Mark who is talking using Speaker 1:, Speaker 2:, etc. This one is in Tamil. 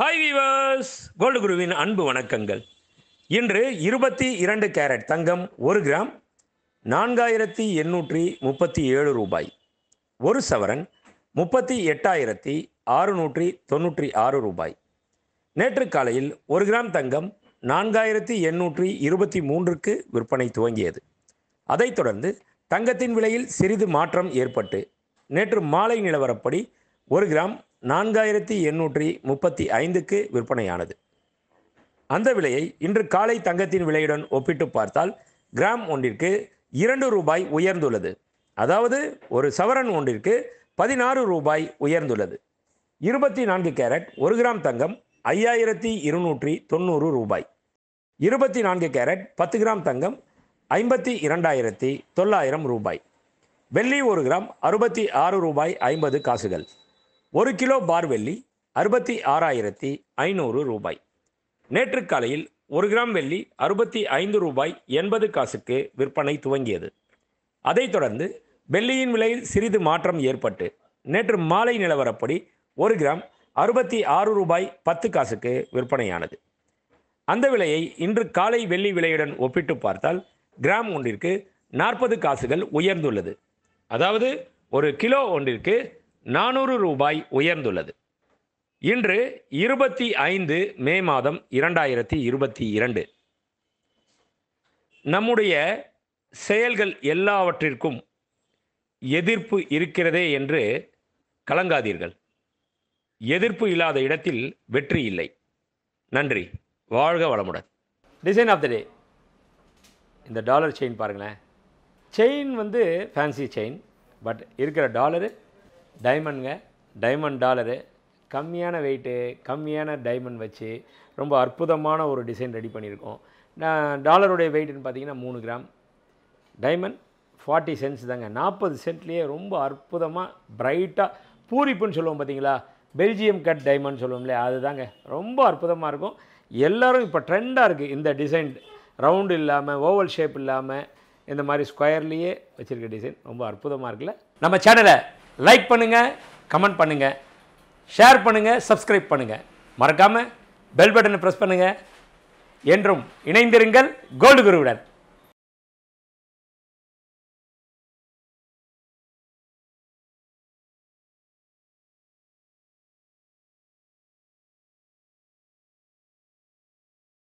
Speaker 1: ஹாய் வீவர்ஸ் கோல்டு குருவின் அன்பு வணக்கங்கள் இன்று இருபத்தி இரண்டு கேரட் தங்கம் ஒரு கிராம் நான்காயிரத்தி எண்ணூற்றி முப்பத்தி ஏழு ரூபாய் ஒரு சவரன் முப்பத்தி எட்டாயிரத்தி ஆறுநூற்றி தொண்ணூற்றி ஆறு ரூபாய் நேற்று காலையில் ஒரு கிராம் தங்கம் நான்காயிரத்தி எண்ணூற்றி இருபத்தி மூன்றுக்கு விற்பனை துவங்கியது அதைத் தொடர்ந்து தங்கத்தின் விலையில் சிறிது மாற்றம் ஏற்பட்டு நேற்று மாலை நிலவரப்படி ஒரு கிராம் நான்காயிரத்தி எண்ணூற்றி முப்பத்தி ஐந்துக்கு விற்பனையானது அந்த விலையை இன்று காலை தங்கத்தின் விலையுடன் ஒப்பிட்டு பார்த்தால் கிராம் ஒன்றிற்கு இரண்டு ரூபாய் உயர்ந்துள்ளது அதாவது ஒரு சவரன் ஒன்றிற்கு பதினாறு ரூபாய் உயர்ந்துள்ளது இருபத்தி நான்கு கேரட் ஒரு கிராம் தங்கம் ஐயாயிரத்தி இருநூற்றி தொண்ணூறு ரூபாய் இருபத்தி நான்கு கேரட் பத்து கிராம் தங்கம் ஐம்பத்தி இரண்டாயிரத்தி தொள்ளாயிரம் ரூபாய் வெள்ளி ஒரு கிராம் அறுபத்தி ஆறு ரூபாய் ஐம்பது காசுகள் ஒரு கிலோ பார்வெள்ளி அறுபத்தி ஆறாயிரத்தி ஐநூறு ரூபாய் நேற்று காலையில் ஒரு கிராம் வெள்ளி அறுபத்தி ஐந்து ரூபாய் எண்பது காசுக்கு விற்பனை துவங்கியது அதைத் தொடர்ந்து வெள்ளியின் விலையில் சிறிது மாற்றம் ஏற்பட்டு நேற்று மாலை நிலவரப்படி ஒரு கிராம் அறுபத்தி ஆறு ரூபாய் பத்து காசுக்கு விற்பனையானது அந்த விலையை இன்று காலை வெள்ளி விலையுடன் ஒப்பிட்டு பார்த்தால் கிராம் ஒன்றிற்கு நாற்பது காசுகள் உயர்ந்துள்ளது அதாவது ஒரு கிலோ ஒன்றிற்கு நானூறு ரூபாய் உயர்ந்துள்ளது இன்று இருபத்தி ஐந்து மே மாதம் இரண்டாயிரத்தி இருபத்தி இரண்டு நம்முடைய செயல்கள் எல்லாவற்றிற்கும் எதிர்ப்பு இருக்கிறதே என்று கலங்காதீர்கள் எதிர்ப்பு இல்லாத இடத்தில் வெற்றி இல்லை நன்றி வாழ்க வளமுடன் டிசைன் ஆஃப் த டே இந்த டாலர் செயின் பாருங்களேன் செயின் வந்து ஃபேன்சி செயின் பட் இருக்கிற டாலரு டைமண்டுங்க டைமண்ட் டாலரு கம்மியான வெயிட்டு கம்மியான டைமண்ட் வச்சு ரொம்ப அற்புதமான ஒரு டிசைன் ரெடி பண்ணியிருக்கோம் நான் டாலருடைய வெயிட்டுன்னு பார்த்தீங்கன்னா மூணு கிராம் டைமண்ட் ஃபார்ட்டி சென்ட்ஸ் தாங்க நாற்பது சென்ட்லேயே ரொம்ப அற்புதமாக பிரைட்டாக பூரிப்புன்னு சொல்லுவோம் பார்த்தீங்களா பெல்ஜியம் கட் டைமண்ட் சொல்லுவோம்ல அதுதாங்க ரொம்ப அற்புதமாக இருக்கும் எல்லோரும் இப்போ ட்ரெண்டாக இருக்குது இந்த டிசைன் ரவுண்டு இல்லாமல் ஓவல் ஷேப் இல்லாமல் இந்த மாதிரி ஸ்கொயர்லேயே வச்சுருக்க டிசைன் ரொம்ப அற்புதமாக இருக்குல்ல நம்ம சேனலை லைக் பண்ணுங்கள் கமெண்ட் பண்ணுங்கள் ஷேர் பண்ணுங்கள் சப்ஸ்கிரைப் பண்ணுங்கள் மறக்காமல் பெல் பட்டனை ப்ரெஸ் பண்ணுங்கள் என்றும் இணைந்திருங்கள் கோல்டு குருவுடன்